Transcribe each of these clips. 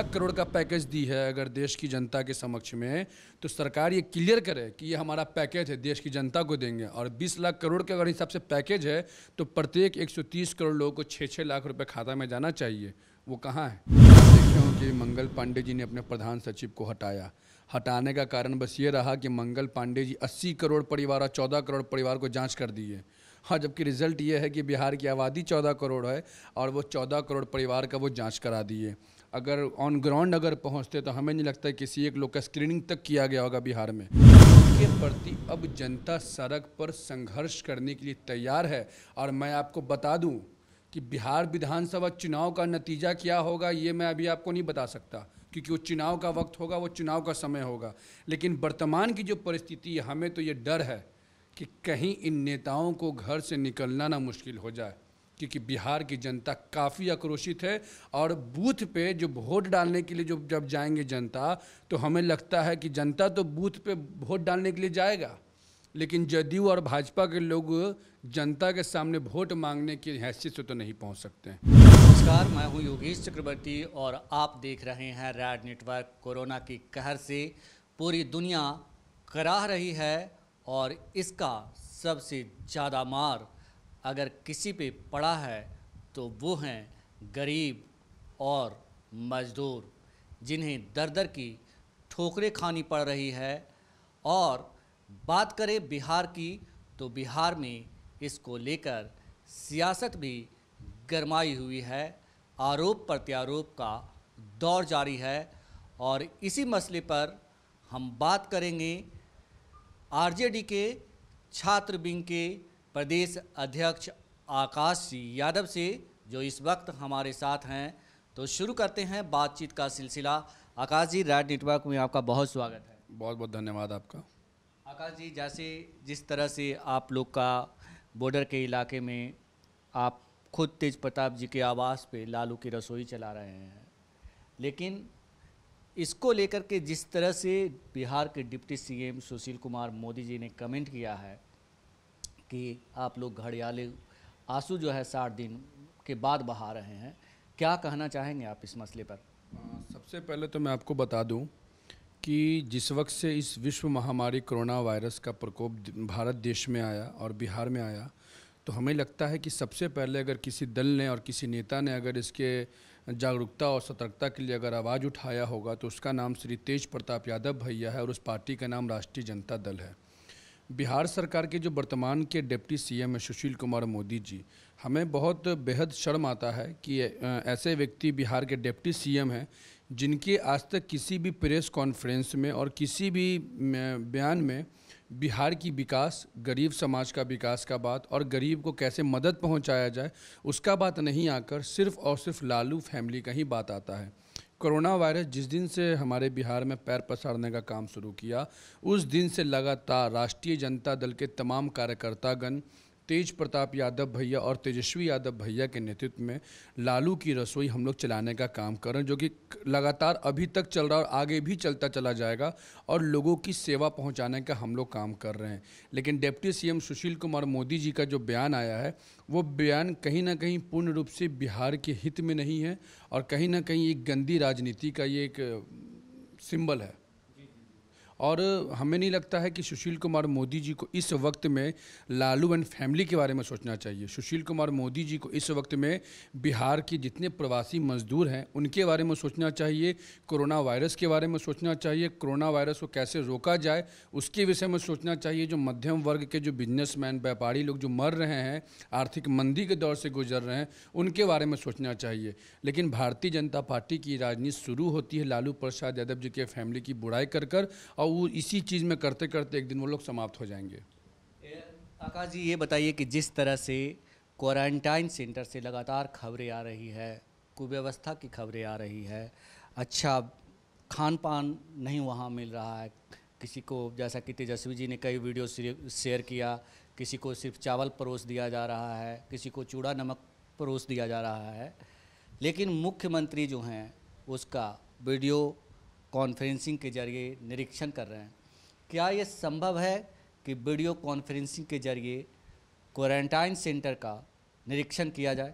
लाख करोड़ का पैकेज दी है अगर देश की जनता के समक्ष में तो सरकार ये क्लियर करे कि ये हमारा पैकेज है देश की जनता को देंगे और 20 लाख करोड़ के अगर हिसाब से पैकेज है तो प्रत्येक 130 करोड़ लोगों को छः छः लाख रुपए खाता में जाना चाहिए वो कहाँ है देखे हूँ कि मंगल पांडे जी ने अपने प्रधान सचिव को हटाया हटाने का कारण बस ये रहा कि मंगल पांडे जी अस्सी करोड़ परिवार और चौदह करोड़ परिवार को जाँच कर दिए हाँ जबकि रिजल्ट ये है कि बिहार की आबादी चौदह करोड़ है और वो चौदह करोड़ परिवार का वो जांच करा दिए अगर ऑन ग्राउंड अगर पहुंचते तो हमें नहीं लगता किसी एक लोग का स्क्रीनिंग तक किया गया होगा बिहार में के प्रति अब जनता सड़क पर संघर्ष करने के लिए तैयार है और मैं आपको बता दूं कि बिहार विधानसभा चुनाव का नतीजा क्या होगा ये मैं अभी आपको नहीं बता सकता क्योंकि वो चुनाव का वक्त होगा वो चुनाव का समय होगा लेकिन वर्तमान की जो परिस्थिति है हमें तो ये डर है कि कहीं इन नेताओं को घर से निकलना ना मुश्किल हो जाए क्योंकि बिहार की जनता काफ़ी आक्रोशित है और बूथ पे जो वोट डालने के लिए जो जब जाएंगे जनता तो हमें लगता है कि जनता तो बूथ पे वोट डालने के लिए जाएगा लेकिन जदयू और भाजपा के लोग जनता के सामने वोट मांगने की हैसियत से तो नहीं पहुंच सकते नमस्कार मैं हूं योगेश चक्रवर्ती और आप देख रहे हैं रैड नेटवर्क कोरोना की कहर से पूरी दुनिया कराह रही है और इसका सबसे ज़्यादा मार अगर किसी पे पड़ा है तो वो हैं गरीब और मज़दूर जिन्हें दर दर की ठोकरें खानी पड़ रही है और बात करें बिहार की तो बिहार में इसको लेकर सियासत भी गरमाई हुई है आरोप प्रत्यारोप का दौर जारी है और इसी मसले पर हम बात करेंगे आरजेडी के छात्र विंग के प्रदेश अध्यक्ष आकाश यादव से जो इस वक्त हमारे साथ हैं तो शुरू करते हैं बातचीत का सिलसिला आकाश जी राज नेटवर्क में आपका बहुत स्वागत है बहुत बहुत धन्यवाद आपका आकाश जी जैसे जिस तरह से आप लोग का बॉर्डर के इलाके में आप खुद तेज प्रताप जी के आवास पे लालू की रसोई चला रहे हैं लेकिन इसको लेकर के जिस तरह से बिहार के डिप्टी सीएम सुशील कुमार मोदी जी ने कमेंट किया है कि आप लोग घड़ियाले आंसू जो है साठ दिन के बाद बहा रहे हैं क्या कहना चाहेंगे आप इस मसले पर सबसे पहले तो मैं आपको बता दूं कि जिस वक्त से इस विश्व महामारी कोरोना वायरस का प्रकोप भारत देश में आया और बिहार में आया तो हमें लगता है कि सबसे पहले अगर किसी दल ने और किसी नेता ने अगर इसके जागरूकता और सतर्कता के लिए अगर आवाज़ उठाया होगा तो उसका नाम श्री तेज प्रताप यादव भैया है और उस पार्टी का नाम राष्ट्रीय जनता दल है बिहार सरकार के जो वर्तमान के डिप्टी सीएम है सुशील कुमार मोदी जी हमें बहुत बेहद शर्म आता है कि ऐसे व्यक्ति बिहार के डिप्टी सीएम हैं जिनके आज तक किसी भी प्रेस कॉन्फ्रेंस में और किसी भी बयान में बिहार की विकास गरीब समाज का विकास का बात और गरीब को कैसे मदद पहुंचाया जाए उसका बात नहीं आकर सिर्फ और सिर्फ लालू फैमिली का ही बात आता है कोरोना वायरस जिस दिन से हमारे बिहार में पैर पसारने का काम शुरू किया उस दिन से लगातार राष्ट्रीय जनता दल के तमाम कार्यकर्तागण तेज प्रताप यादव भैया और तेजस्वी यादव भैया के नेतृत्व में लालू की रसोई हम लोग चलाने का काम कर रहे हैं जो कि लगातार अभी तक चल रहा और आगे भी चलता चला जाएगा और लोगों की सेवा पहुंचाने का हम लोग काम कर रहे हैं लेकिन डिप्टी सीएम सुशील कुमार मोदी जी का जो बयान आया है वो बयान कहीं ना कहीं पूर्ण रूप से बिहार के हित में नहीं है और कहीं ना कहीं एक गंदी राजनीति का ये एक सिंबल है और हमें नहीं लगता है कि सुशील कुमार मोदी जी को इस वक्त में लालू एंड फैमिली के बारे में सोचना चाहिए सुशील कुमार मोदी जी को इस वक्त में बिहार के जितने प्रवासी मजदूर हैं उनके बारे में सोचना चाहिए कोरोना वायरस के बारे में सोचना चाहिए कोरोना वायरस को कैसे रोका जाए उसके विषय में सोचना चाहिए जो मध्यम वर्ग के जो बिजनेसमैन व्यापारी लोग जो मर रहे हैं आर्थिक मंदी के दौर से गुजर रहे हैं उनके बारे में सोचना चाहिए लेकिन भारतीय जनता पार्टी की राजनीति शुरू होती है लालू प्रसाद यादव जी के फैमिली की बुराई कर कर और और इसी चीज़ में करते करते एक दिन वो लोग समाप्त हो जाएंगे आकाश जी ये बताइए कि जिस तरह से क्वारंटाइन सेंटर से लगातार खबरें आ रही है कुव्यवस्था की खबरें आ रही है अच्छा खान पान नहीं वहाँ मिल रहा है किसी को जैसा कि तेजस्वी जी ने कई वीडियो शेयर किया किसी को सिर्फ चावल परोस दिया जा रहा है किसी को चूड़ा नमक परोस दिया जा रहा है लेकिन मुख्यमंत्री जो हैं उसका वीडियो कॉन्फ्रेंसिंग के जरिए निरीक्षण कर रहे हैं क्या ये संभव है कि वीडियो कॉन्फ्रेंसिंग के जरिए क्वारंटाइन सेंटर का निरीक्षण किया जाए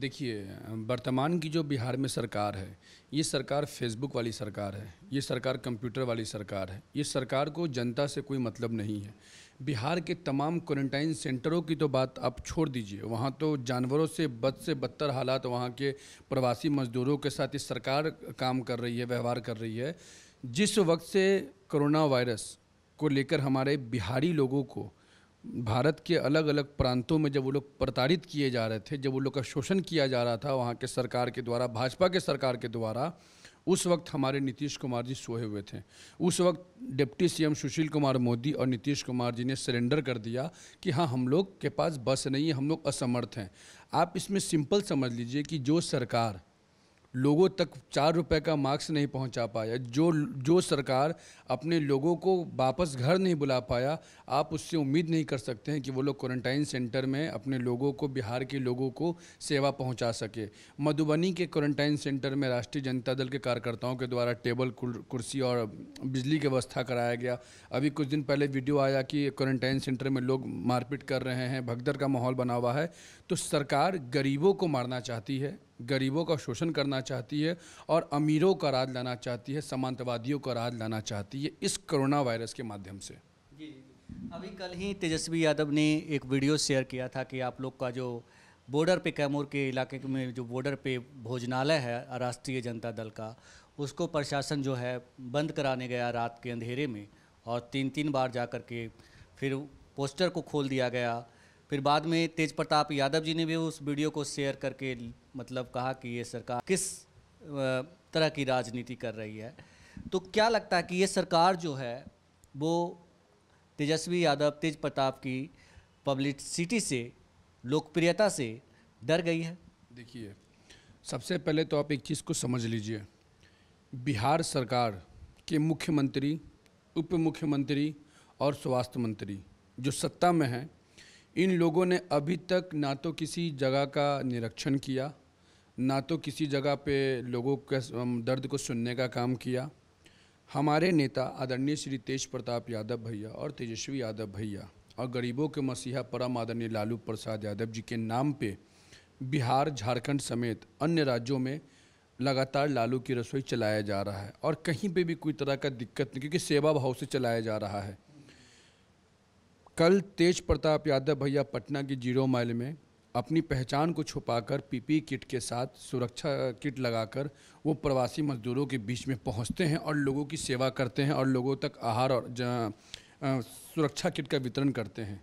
देखिए वर्तमान की जो बिहार में सरकार है ये सरकार फेसबुक वाली सरकार है ये सरकार कंप्यूटर वाली सरकार है ये सरकार को जनता से कोई मतलब नहीं है बिहार के तमाम क्वारंटाइन सेंटरों की तो बात आप छोड़ दीजिए वहाँ तो जानवरों से बद से बदतर हालात वहाँ के प्रवासी मजदूरों के साथ इस सरकार काम कर रही है व्यवहार कर रही है जिस वक्त से कोरोना वायरस को लेकर हमारे बिहारी लोगों को भारत के अलग अलग प्रांतों में जब वो लोग प्रताड़ित किए जा रहे थे जब वो लोग का शोषण किया जा रहा था वहाँ के सरकार के द्वारा भाजपा के सरकार के द्वारा उस वक्त हमारे नीतीश कुमार जी सोए हुए थे उस वक्त डिप्टी सीएम सुशील कुमार मोदी और नीतीश कुमार जी ने सरेंडर कर दिया कि हाँ हम लोग के पास बस नहीं है हम लोग असमर्थ हैं आप इसमें सिंपल समझ लीजिए कि जो सरकार लोगों तक चार रुपए का मार्क्स नहीं पहुंचा पाया जो जो सरकार अपने लोगों को वापस घर नहीं बुला पाया आप उससे उम्मीद नहीं कर सकते हैं कि वो लोग क्वारंटाइन सेंटर में अपने लोगों को बिहार के लोगों को सेवा पहुंचा सके मधुबनी के क्वारंटाइन सेंटर में राष्ट्रीय जनता दल के कार्यकर्ताओं के द्वारा टेबल कुर्सी और बिजली की व्यवस्था कराया गया अभी कुछ दिन पहले वीडियो आया कि क्वारंटाइन सेंटर में लोग मारपीट कर रहे हैं भगदड़ का माहौल बना हुआ है तो सरकार गरीबों को मारना चाहती है गरीबों का शोषण करना चाहती है और अमीरों का राज लाना चाहती है समांतवादियों का राज लाना चाहती है इस कोरोना वायरस के माध्यम से जी अभी कल ही तेजस्वी यादव ने एक वीडियो शेयर किया था कि आप लोग का जो बॉर्डर पे कैमूर के इलाके में जो बॉर्डर पे भोजनालय है राष्ट्रीय जनता दल का उसको प्रशासन जो है बंद कराने गया रात के अंधेरे में और तीन तीन बार जा कर के फिर पोस्टर को खोल दिया गया फिर बाद में तेज प्रताप यादव जी ने भी उस वीडियो को शेयर करके मतलब कहा कि ये सरकार किस तरह की राजनीति कर रही है तो क्या लगता है कि ये सरकार जो है वो तेजस्वी यादव तेज प्रताप की पब्लिसिटी से लोकप्रियता से डर गई है देखिए सबसे पहले तो आप एक चीज़ को समझ लीजिए बिहार सरकार के मुख्यमंत्री उप मुख्यमंत्री और स्वास्थ्य मंत्री जो सत्ता में हैं इन लोगों ने अभी तक ना तो किसी जगह का निरीक्षण किया ना तो किसी जगह पे लोगों के दर्द को सुनने का काम किया हमारे नेता आदरणीय श्री तेज प्रताप यादव भैया और तेजस्वी यादव भैया और गरीबों के मसीहा परम आदरणीय लालू प्रसाद यादव जी के नाम पे बिहार झारखंड समेत अन्य राज्यों में लगातार लालू की रसोई चलाया जा रहा है और कहीं पे भी कोई तरह का दिक्कत नहीं क्योंकि सेवा भाव से चलाया जा रहा है कल तेज प्रताप यादव भैया पटना की जीरो माइल में अपनी पहचान को छुपाकर पीपी किट के साथ सुरक्षा किट लगाकर वो प्रवासी मजदूरों के बीच में पहुंचते हैं और लोगों की सेवा करते हैं और लोगों तक आहार और सुरक्षा किट का वितरण करते हैं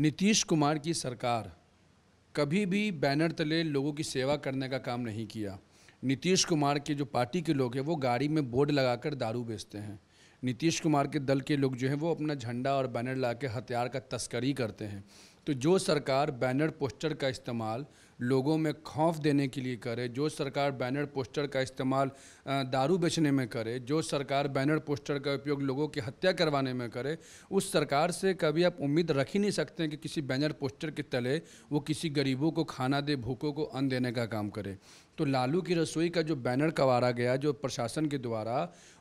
नीतीश कुमार की सरकार कभी भी बैनर तले लोगों की सेवा करने का काम नहीं किया नीतीश कुमार के जो पार्टी के लोग हैं वो गाड़ी में बोर्ड लगाकर दारू बेचते हैं नीतीश कुमार के दल के लोग जो हैं वो अपना झंडा और बैनर ला हथियार का तस्करी करते हैं तो जो सरकार बैनर पोस्टर का इस्तेमाल लोगों में खौफ देने के लिए करे जो सरकार बैनर पोस्टर का इस्तेमाल दारू बेचने में करे जो सरकार बैनर पोस्टर का उपयोग लोगों की हत्या करवाने में करे उस सरकार से कभी आप उम्मीद रख ही नहीं सकते कि किसी बैनर पोस्टर के तले वो किसी गरीबों को खाना दे भूखों को अन्न देने का काम करे तो लालू की रसोई का जो बैनर कवारा गया जो प्रशासन के द्वारा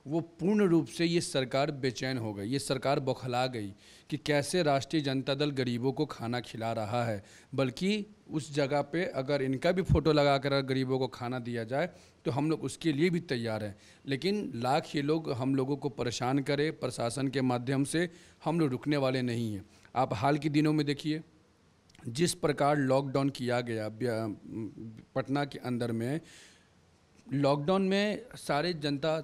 वो पूर्ण रूप से ये सरकार बेचैन हो गई ये सरकार बौखला गई कि कैसे राष्ट्रीय जनता दल गरीबों को खाना खिला रहा है बल्कि उस जगह पे अगर इनका भी फ़ोटो लगा कर गरीबों को खाना दिया जाए तो हम लोग उसके लिए भी तैयार हैं लेकिन लाख ये लोग हम लोगों को परेशान करें प्रशासन के माध्यम से हम लोग रुकने वाले नहीं हैं आप हाल के दिनों में देखिए जिस प्रकार लॉकडाउन किया गया पटना के अंदर में लॉकडाउन में सारे जनता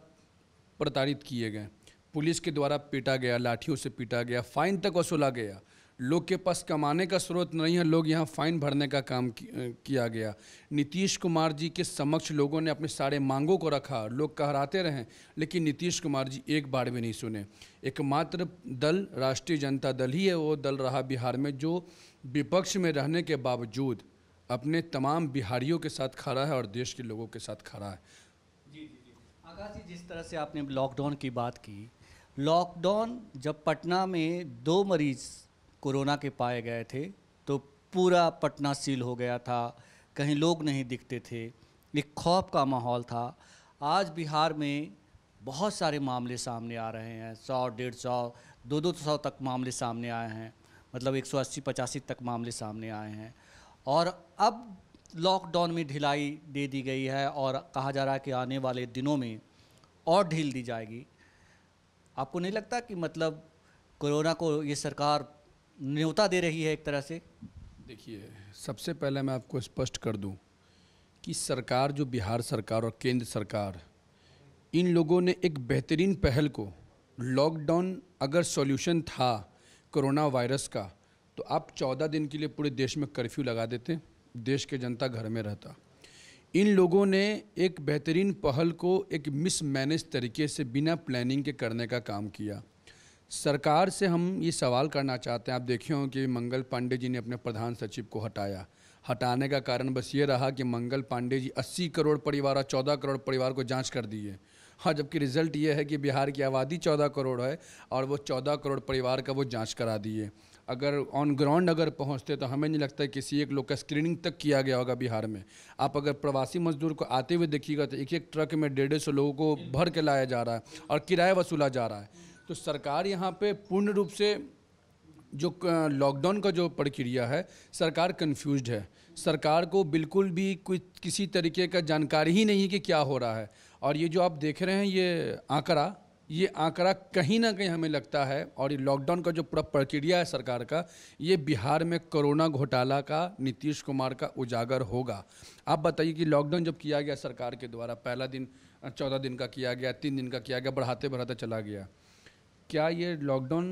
प्रताड़ित किए गए पुलिस के द्वारा पीटा गया लाठियों से पीटा गया फाइन तक वसूला गया लोग के पास कमाने का स्रोत नहीं है लोग यहाँ फाइन भरने का काम किया गया नीतीश कुमार जी के समक्ष लोगों ने अपने सारे मांगों को रखा लोग कहराते रहे लेकिन नीतीश कुमार जी एक बार भी नहीं सुने एकमात्र दल राष्ट्रीय जनता दल ही है वो दल रहा बिहार में जो विपक्ष में रहने के बावजूद अपने तमाम बिहारियों के साथ खड़ा है और देश के लोगों के साथ खड़ा है जी जी जी आकाश जी जिस तरह से आपने लॉकडाउन की बात की लॉकडाउन जब पटना में दो मरीज़ कोरोना के पाए गए थे तो पूरा पटना सील हो गया था कहीं लोग नहीं दिखते थे एक खौफ का माहौल था आज बिहार में बहुत सारे मामले सामने आ रहे हैं सौ डेढ़ सौ दो दो सौ तक मामले सामने आए हैं मतलब एक सौ अस्सी पचासी तक मामले सामने आए हैं और अब लॉकडाउन में ढिलाई दे दी गई है और कहा जा रहा है कि आने वाले दिनों में और ढील दी जाएगी आपको नहीं लगता कि मतलब कोरोना को ये सरकार न्योता दे रही है एक तरह से देखिए सबसे पहले मैं आपको स्पष्ट कर दूं कि सरकार जो बिहार सरकार और केंद्र सरकार इन लोगों ने एक बेहतरीन पहल को लॉकडाउन अगर सॉल्यूशन था कोरोना वायरस का तो आप चौदह दिन के लिए पूरे देश में कर्फ्यू लगा देते देश के जनता घर में रहता इन लोगों ने एक बेहतरीन पहल को एक मिसमैनेज तरीके से बिना प्लानिंग के करने का काम किया सरकार से हम ये सवाल करना चाहते हैं आप देखे हो कि मंगल पांडे जी ने अपने प्रधान सचिव को हटाया हटाने का कारण बस ये रहा कि मंगल पांडे जी 80 करोड़ परिवार और 14 करोड़ परिवार को जांच कर दिए हाँ जबकि रिजल्ट ये है कि बिहार की आबादी 14 करोड़ है और वो 14 करोड़ परिवार का वो जांच करा दिए अगर ऑन ग्राउंड अगर पहुंचते तो हमें नहीं लगता किसी एक लोग का स्क्रीनिंग तक किया गया होगा बिहार में आप अगर प्रवासी मजदूर को आते हुए देखिएगा तो एक एक ट्रक में डेढ़ सौ लोगों को भर के लाया जा रहा है और किराया वसूला जा रहा है तो सरकार यहाँ पे पूर्ण रूप से जो लॉकडाउन का जो प्रक्रिया है सरकार कन्फ्यूज़ है सरकार को बिल्कुल भी कोई किसी तरीके का जानकारी ही नहीं कि क्या हो रहा है और ये जो आप देख रहे हैं ये आंकड़ा ये आंकड़ा कहीं ना कहीं हमें लगता है और ये लॉकडाउन का जो पूरा प्रक्रिया है सरकार का ये बिहार में कोरोना घोटाला का नीतीश कुमार का उजागर होगा आप बताइए कि लॉकडाउन जब किया गया सरकार के द्वारा पहला दिन चौदह दिन का किया गया तीन दिन का किया गया बढ़ाते बढ़ाते चला गया क्या ये लॉकडाउन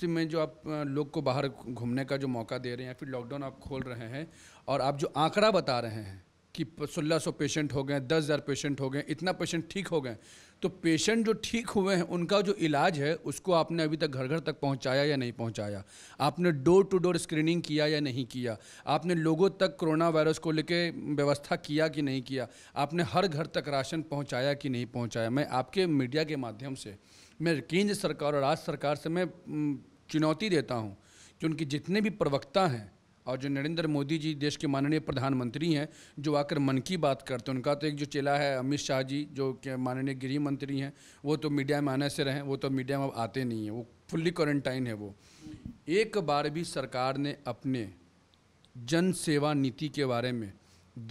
से में जो आप लोग को बाहर घूमने का जो मौका दे रहे हैं फिर लॉकडाउन आप खोल रहे हैं और आप जो आंकड़ा बता रहे हैं कि सोलह सौ पेशेंट हो गए दस हज़ार पेशेंट हो गए इतना पेशेंट ठीक हो गए तो पेशेंट जो ठीक हुए हैं उनका जो इलाज है उसको आपने अभी तक घर घर तक पहुंचाया या नहीं पहुंचाया आपने डोर टू डोर स्क्रीनिंग किया या नहीं किया आपने लोगों तक कोरोना वायरस को लेके व्यवस्था किया कि नहीं किया आपने हर घर तक राशन पहुँचाया कि नहीं पहुँचाया मैं आपके मीडिया के माध्यम से मैं केंद्र सरकार और राज्य सरकार से मैं चुनौती देता हूँ कि उनके जितने भी प्रवक्ता हैं और जो नरेंद्र मोदी जी देश के माननीय प्रधानमंत्री हैं जो आकर मन की बात करते हैं उनका तो एक जो चेला है अमित शाह जी जो माननीय गृह मंत्री हैं वो तो मीडिया में आने से रहें वो तो मीडिया में अब आते नहीं हैं वो फुल्ली क्वारंटाइन है वो एक बार भी सरकार ने अपने जन सेवा नीति के बारे में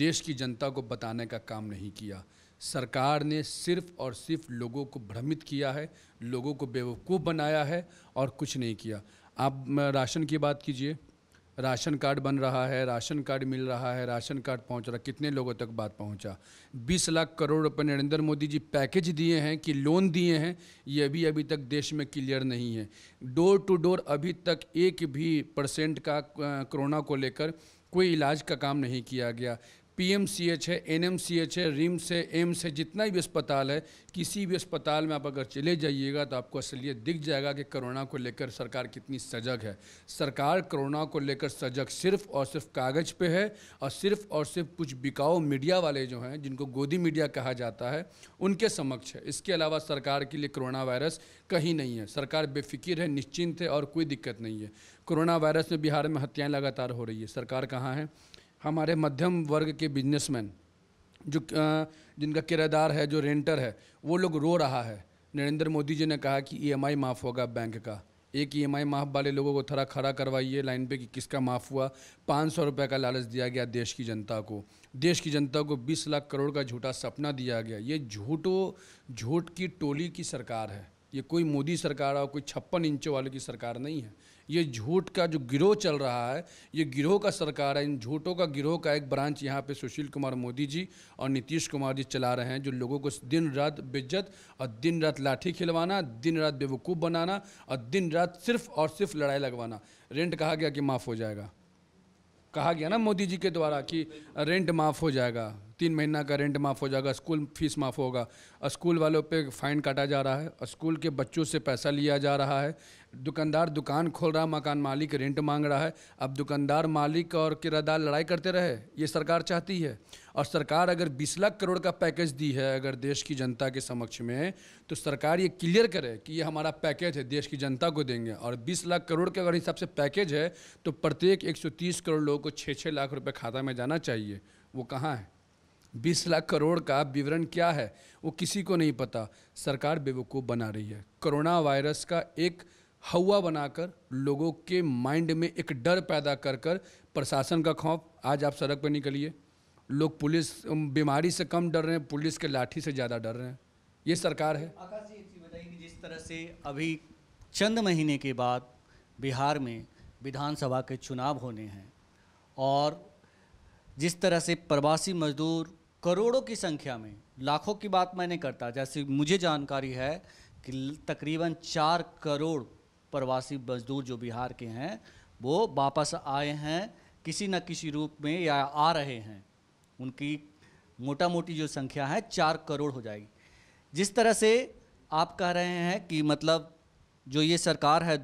देश की जनता को बताने का काम नहीं किया सरकार ने सिर्फ और सिर्फ लोगों को भ्रमित किया है लोगों को बेवकूफ़ बनाया है और कुछ नहीं किया आप राशन की बात कीजिए राशन कार्ड बन रहा है राशन कार्ड मिल रहा है राशन कार्ड पहुंच रहा कितने लोगों तक बात पहुंचा 20 लाख करोड़ रुपये नरेंद्र मोदी जी पैकेज दिए हैं कि लोन दिए हैं ये भी अभी तक देश में क्लियर नहीं है डोर टू डोर अभी तक एक भी परसेंट का कोरोना को लेकर कोई इलाज का काम नहीं किया गया पीएमसीएच है एनएमसीएच है रिम्स है एम्स है जितना भी अस्पताल है किसी भी अस्पताल में आप अगर चले जाइएगा तो आपको असलियत दिख जाएगा कि कोरोना को लेकर सरकार कितनी सजग है सरकार कोरोना को लेकर सजग सिर्फ और सिर्फ कागज़ पे है और सिर्फ और सिर्फ कुछ बिकाऊ मीडिया वाले जो हैं जिनको गोदी मीडिया कहा जाता है उनके समक्ष है इसके अलावा सरकार के लिए कोरोना वायरस कहीं नहीं है सरकार बेफिक्र है निश्चिंत है और कोई दिक्कत नहीं है कोरोना वायरस में बिहार में हत्याएँ लगातार हो रही है सरकार कहाँ है हमारे मध्यम वर्ग के बिजनेसमैन जो जिनका किराएदार है जो रेंटर है वो लोग रो रहा है नरेंद्र मोदी जी ने कहा कि ईएमआई e माफ़ होगा बैंक का एक ई e एम आई माफ़ वाले लोगों को थोड़ा खड़ा करवाइए लाइन पे कि किसका माफ़ हुआ पाँच सौ रुपये का लालच दिया गया देश की जनता को देश की जनता को बीस लाख करोड़ का झूठा सपना दिया गया ये झूठो झूठ की टोली की सरकार है ये कोई मोदी सरकार और कोई छप्पन इंचों वाले की सरकार नहीं है ये झूठ का जो गिरोह चल रहा है ये गिरोह का सरकार है इन झूठों का गिरोह का एक ब्रांच यहाँ पे सुशील कुमार मोदी जी और नीतीश कुमार जी चला रहे हैं जो लोगों को दिन रात बेज्जत और दिन रात लाठी खिलवाना दिन रात बेवकूफ़ बनाना और दिन रात सिर्फ और सिर्फ लड़ाई लगवाना रेंट कहा गया कि माफ़ हो जाएगा कहा गया ना मोदी जी के द्वारा कि रेंट माफ़ हो जाएगा तीन महीना का रेंट माफ़ हो जाएगा स्कूल फीस माफ़ होगा स्कूल वालों पे फ़ाइन काटा जा रहा है स्कूल के बच्चों से पैसा लिया जा रहा है दुकानदार दुकान खोल रहा मकान मालिक रेंट मांग रहा है अब दुकानदार मालिक और किरादार लड़ाई करते रहे ये सरकार चाहती है और सरकार अगर बीस लाख करोड़ का पैकेज दी है अगर देश की जनता के समक्ष में तो सरकार ये क्लियर करे कि ये हमारा पैकेज है देश की जनता को देंगे और बीस लाख करोड़ के अगर हिसाब से पैकेज है तो प्रत्येक एक सौ तीस करोड़ लोगों को छः छः लाख रुपये खाता में जाना चाहिए वो कहाँ है बीस लाख करोड़ का विवरण क्या है वो किसी को नहीं पता सरकार बेवकूफ़ बना रही है कोरोना वायरस का एक हवा बनाकर लोगों के माइंड में एक डर पैदा कर कर प्रशासन का खौफ आज आप सड़क पर निकलिए लोग पुलिस बीमारी से कम डर रहे हैं पुलिस के लाठी से ज़्यादा डर रहे हैं ये सरकार है आकाश जी बताइए कि जिस तरह से अभी चंद महीने के बाद बिहार में विधानसभा के चुनाव होने हैं और जिस तरह से प्रवासी मजदूर करोड़ों की संख्या में लाखों की बात मैं नहीं करता जैसे मुझे जानकारी है कि तकरीबन चार करोड़ प्रवासी मजदूर जो बिहार के हैं वो वापस आए हैं किसी न किसी रूप में या आ रहे हैं उनकी मोटा मोटी जो संख्या है चार करोड़ हो जाएगी जिस तरह से आप कह रहे हैं कि मतलब जो ये सरकार है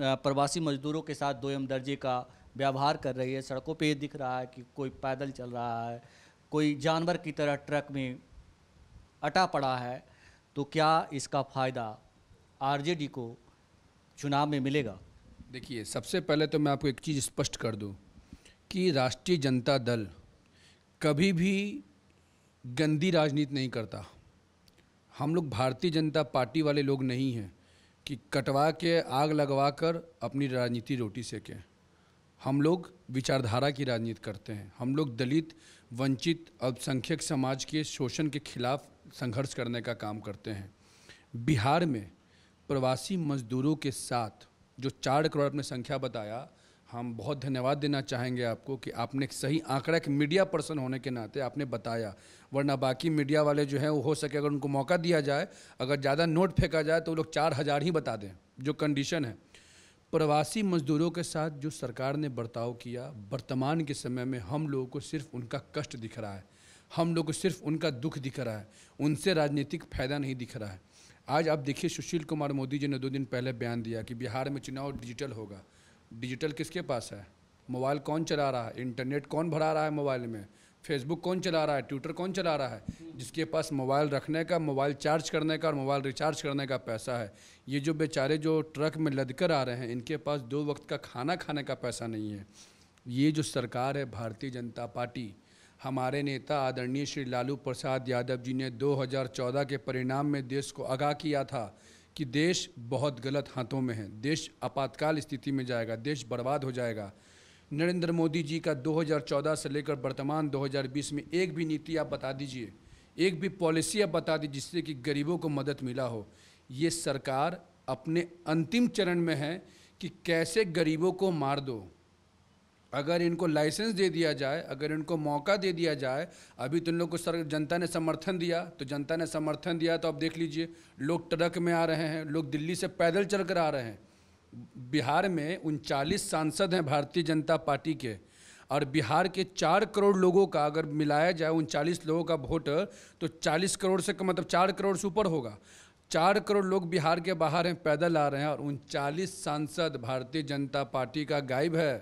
प्रवासी मजदूरों के साथ दोयम दर्जे का व्यवहार कर रही है सड़कों पे दिख रहा है कि कोई पैदल चल रहा है कोई जानवर की तरह ट्रक में अटा पड़ा है तो क्या इसका फ़ायदा आरजेडी को चुनाव में मिलेगा देखिए सबसे पहले तो मैं आपको एक चीज़ स्पष्ट कर दूं कि राष्ट्रीय जनता दल कभी भी गंदी राजनीति नहीं करता हम लोग भारतीय जनता पार्टी वाले लोग नहीं हैं कि कटवा के आग लगवा कर अपनी राजनीति रोटी सेकें हम लोग विचारधारा की राजनीति करते हैं हम लोग दलित वंचित अल्पसंख्यक समाज के शोषण के खिलाफ संघर्ष करने का काम करते हैं बिहार में प्रवासी मजदूरों के साथ जो चार करोड़ अपने संख्या बताया हम बहुत धन्यवाद देना चाहेंगे आपको कि आपने एक सही आंकड़ा एक मीडिया पर्सन होने के नाते आपने बताया वरना बाकी मीडिया वाले जो हैं वो हो सके अगर उनको मौका दिया जाए अगर ज़्यादा नोट फेंका जाए तो वो लोग चार हज़ार ही बता दें जो कंडीशन है प्रवासी मजदूरों के साथ जो सरकार ने बर्ताव किया वर्तमान के समय में हम लोगों को सिर्फ उनका कष्ट दिख रहा है हम लोग को सिर्फ उनका दुख दिख रहा है उनसे राजनीतिक फ़ायदा नहीं दिख रहा है आज आप देखिए सुशील कुमार मोदी जी ने दो दिन पहले बयान दिया कि बिहार में चुनाव डिजिटल होगा डिजिटल किसके पास है मोबाइल कौन चला रहा है इंटरनेट कौन भरा रहा है मोबाइल में फेसबुक कौन चला रहा है ट्विटर कौन चला रहा है जिसके पास मोबाइल रखने का मोबाइल चार्ज करने का और मोबाइल रिचार्ज करने का पैसा है ये जो बेचारे जो ट्रक में लद कर आ रहे हैं इनके पास दो वक्त का खाना खाने का पैसा नहीं है ये जो सरकार है भारतीय जनता पार्टी हमारे नेता आदरणीय श्री लालू प्रसाद यादव जी ने 2014 के परिणाम में देश को आगाह किया था कि देश बहुत गलत हाथों में है देश आपातकाल स्थिति में जाएगा देश बर्बाद हो जाएगा नरेंद्र मोदी जी का 2014 से लेकर वर्तमान 2020 में एक भी नीति आप बता दीजिए एक भी पॉलिसी आप बता दीजिए जिससे कि गरीबों को मदद मिला हो ये सरकार अपने अंतिम चरण में है कि कैसे गरीबों को मार दो अगर इनको लाइसेंस दे दिया जाए अगर इनको मौका दे दिया जाए अभी तो इन लोग को सर जनता ने समर्थन दिया तो जनता ने समर्थन दिया तो आप देख लीजिए लोग ट्रक में आ रहे हैं लोग दिल्ली से पैदल चल कर आ रहे हैं बिहार में उनचालीस सांसद हैं भारतीय जनता पार्टी के और बिहार के चार करोड़ लोगों का अगर मिलाया जाए उनचालीस लोगों का वोट तो चालीस करोड़ से मतलब चार करोड़ से ऊपर होगा चार करोड़ लोग बिहार के बाहर हैं पैदल आ रहे हैं और उनचालीस सांसद भारतीय जनता पार्टी का गायब है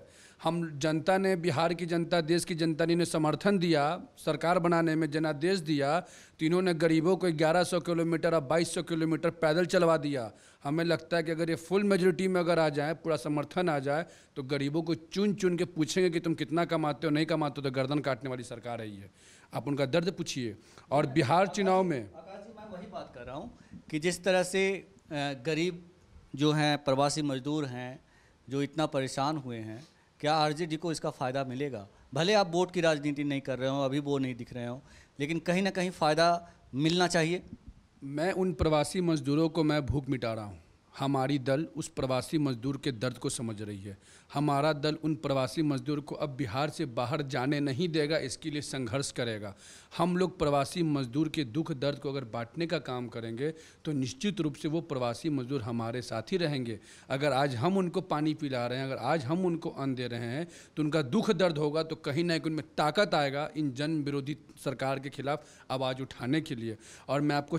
हम जनता ने बिहार की जनता देश की जनता ने इन्हें समर्थन दिया सरकार बनाने में जनादेश दिया तो इन्होंने गरीबों को 1100 किलोमीटर और 2200 किलोमीटर पैदल चलवा दिया हमें लगता है कि अगर ये फुल मेजोरिटी में अगर आ जाए पूरा समर्थन आ जाए तो गरीबों को चुन चुन के पूछेंगे कि तुम कितना कमाते हो नहीं कमाते हो तो गर्दन काटने वाली सरकार है ये आप उनका दर्द पूछिए और बिहार चुनाव में मैं वही बात कर रहा हूँ कि जिस तरह से गरीब जो हैं प्रवासी मजदूर हैं जो इतना परेशान हुए हैं क्या आरजेडी को इसका फ़ायदा मिलेगा भले आप वोट की राजनीति नहीं कर रहे हो अभी वो नहीं दिख रहे हो लेकिन कहीं ना कहीं फ़ायदा मिलना चाहिए मैं उन प्रवासी मजदूरों को मैं भूख मिटा रहा हूँ हमारी दल उस प्रवासी मजदूर के दर्द को समझ रही है हमारा दल उन प्रवासी मजदूर को अब बिहार से बाहर जाने नहीं देगा इसके लिए संघर्ष करेगा हम लोग प्रवासी मजदूर के दुख दर्द को अगर बांटने का काम करेंगे तो निश्चित रूप से वो प्रवासी मजदूर हमारे साथ ही रहेंगे अगर आज हम उनको पानी पिला रहे हैं अगर आज हम उनको अन्न दे रहे हैं तो उनका दुख दर्द होगा तो कहीं ना कहीं उनमें ताकत आएगा इन जन विरोधी सरकार के खिलाफ आवाज़ उठाने के लिए और मैं आपको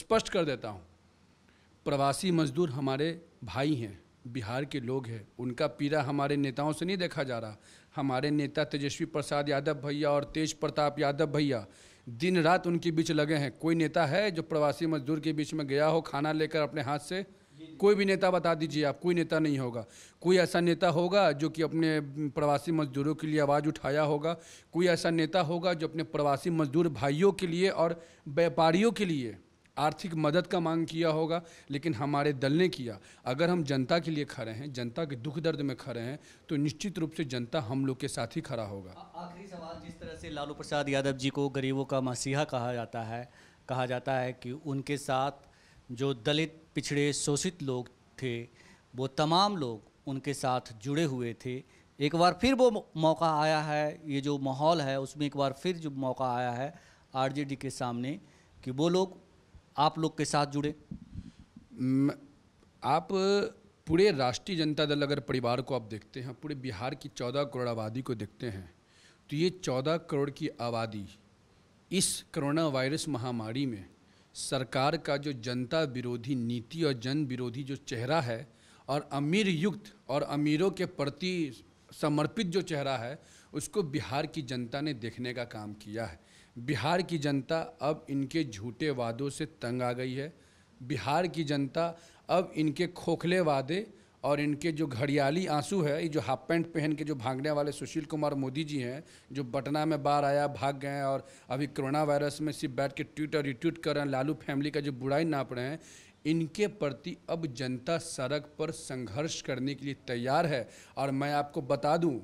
स्पष्ट कर देता हूँ प्रवासी मजदूर हमारे भाई हैं बिहार के लोग हैं उनका पीड़ा हमारे नेताओं से नहीं देखा जा रहा हमारे नेता तेजस्वी प्रसाद यादव भैया और तेज प्रताप यादव भैया दिन रात उनके बीच लगे हैं कोई नेता है जो प्रवासी मजदूर के बीच में गया हो खाना लेकर अपने हाथ से कोई भी नेता बता दीजिए आप कोई नेता नहीं होगा कोई ऐसा नेता होगा जो कि अपने प्रवासी मजदूरों के लिए आवाज़ उठाया होगा कोई ऐसा नेता होगा जो अपने प्रवासी मजदूर भाइयों के लिए और व्यापारियों के लिए आर्थिक मदद का मांग किया होगा लेकिन हमारे दल ने किया अगर हम जनता के लिए खड़े हैं जनता के दुख दर्द में खड़े हैं तो निश्चित रूप से जनता हम लोग के साथ ही खड़ा होगा आखिरी सवाल जिस तरह से लालू प्रसाद यादव जी को गरीबों का मसीहा कहा जाता है कहा जाता है कि उनके साथ जो दलित पिछड़े शोषित लोग थे वो तमाम लोग उनके साथ जुड़े हुए थे एक बार फिर वो मौका आया है ये जो माहौल है उसमें एक बार फिर जो मौका आया है आरजेडी के सामने कि वो लोग आप लोग के साथ जुड़े आप पूरे राष्ट्रीय जनता दल अगर परिवार को आप देखते हैं पूरे बिहार की चौदह करोड़ आबादी को देखते हैं तो ये चौदह करोड़ की आबादी इस कोरोना वायरस महामारी में सरकार का जो जनता विरोधी नीति और जन विरोधी जो चेहरा है और अमीर युक्त और अमीरों के प्रति समर्पित जो चेहरा है उसको बिहार की जनता ने देखने का काम किया है बिहार की जनता अब इनके झूठे वादों से तंग आ गई है बिहार की जनता अब इनके खोखले वादे और इनके जो घड़ियाली आंसू है ये जो हाफ पैंट पहन के जो भागने वाले सुशील कुमार मोदी जी हैं जो पटना में बाहर आया भाग गए और अभी कोरोना वायरस में सिर्फ बैठ के ट्वीट और रिट्वीट कर रहे हैं लालू फैमिली का जो बुराई नाप रहे हैं इनके प्रति अब जनता सड़क पर संघर्ष करने के लिए तैयार है और मैं आपको बता दूं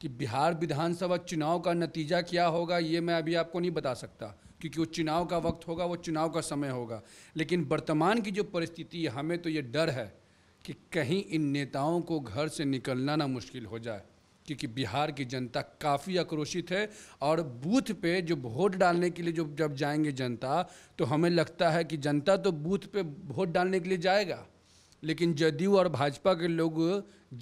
कि बिहार विधानसभा चुनाव का नतीजा क्या होगा ये मैं अभी आपको नहीं बता सकता क्योंकि वो चुनाव का वक्त होगा वो चुनाव का समय होगा लेकिन वर्तमान की जो परिस्थिति है हमें तो ये डर है कि कहीं इन नेताओं को घर से निकलना ना मुश्किल हो जाए क्योंकि बिहार की जनता काफ़ी आक्रोशित है और बूथ पे जो वोट डालने के लिए जो जब जाएंगे जनता तो हमें लगता है कि जनता तो बूथ पे वोट डालने के लिए जाएगा लेकिन जदयू और भाजपा के लोग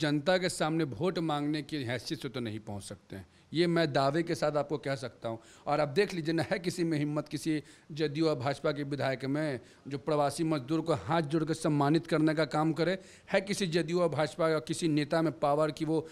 जनता के सामने वोट मांगने की हैसियत से तो नहीं पहुंच सकते हैं ये मैं दावे के साथ आपको कह सकता हूं और आप देख लीजिए न है किसी में हिम्मत किसी जदयू और भाजपा के विधायक में जो प्रवासी मजदूर को हाथ जोड़कर सम्मानित करने का काम करे है किसी जदयू और भाजपा या किसी नेता में पावर की वो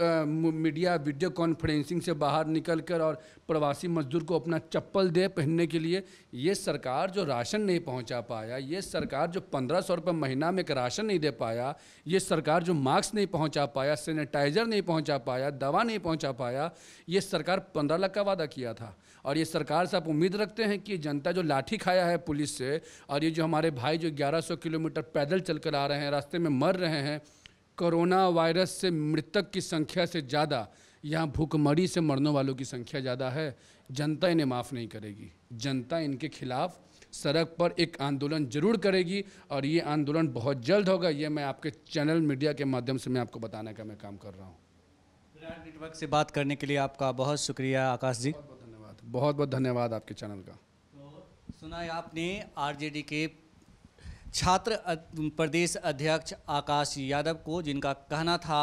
मीडिया वीडियो कॉन्फ्रेंसिंग से बाहर निकलकर और प्रवासी मजदूर को अपना चप्पल दे पहनने के लिए ये सरकार जो राशन नहीं पहुंचा पाया ये सरकार जो पंद्रह सौ रुपये महीना में एक राशन नहीं दे पाया ये सरकार जो मास्क नहीं पहुंचा पाया सैनिटाइज़र नहीं पहुंचा पाया दवा नहीं पहुंचा पाया ये सरकार पंद्रह लाख का वादा किया था और ये सरकार से आप उम्मीद रखते हैं कि जनता जो लाठी खाया है पुलिस से और ये जो हमारे भाई जो ग्यारह किलोमीटर पैदल चल कर आ रहे हैं रास्ते में मर रहे हैं कोरोना वायरस से मृतक की संख्या से ज़्यादा यहाँ भूखमरी से मरने वालों की संख्या ज़्यादा है जनता इन्हें माफ़ नहीं करेगी जनता इनके खिलाफ सड़क पर एक आंदोलन जरूर करेगी और ये आंदोलन बहुत जल्द होगा ये मैं आपके चैनल मीडिया के माध्यम से मैं आपको बताने का मैं काम कर रहा हूँ नेटवर्क से बात करने के लिए आपका बहुत शुक्रिया आकाश जी बहुत बहुत धन्यवाद बहुत बहुत धन्यवाद आपके चैनल का तो सुना है आपने आरजेडी के छात्र प्रदेश अध्यक्ष आकाश यादव को जिनका कहना था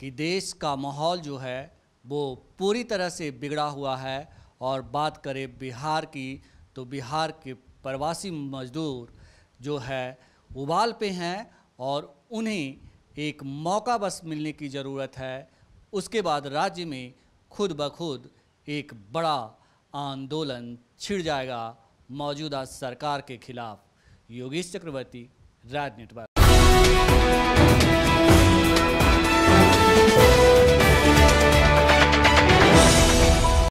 कि देश का माहौल जो है वो पूरी तरह से बिगड़ा हुआ है और बात करें बिहार की तो बिहार के प्रवासी मजदूर जो है उबाल पे हैं और उन्हें एक मौका बस मिलने की ज़रूरत है उसके बाद राज्य में खुद ब खुद एक बड़ा आंदोलन छिड़ जाएगा मौजूदा सरकार के खिलाफ योगेश चक्रवर्ती राज नेटवर्क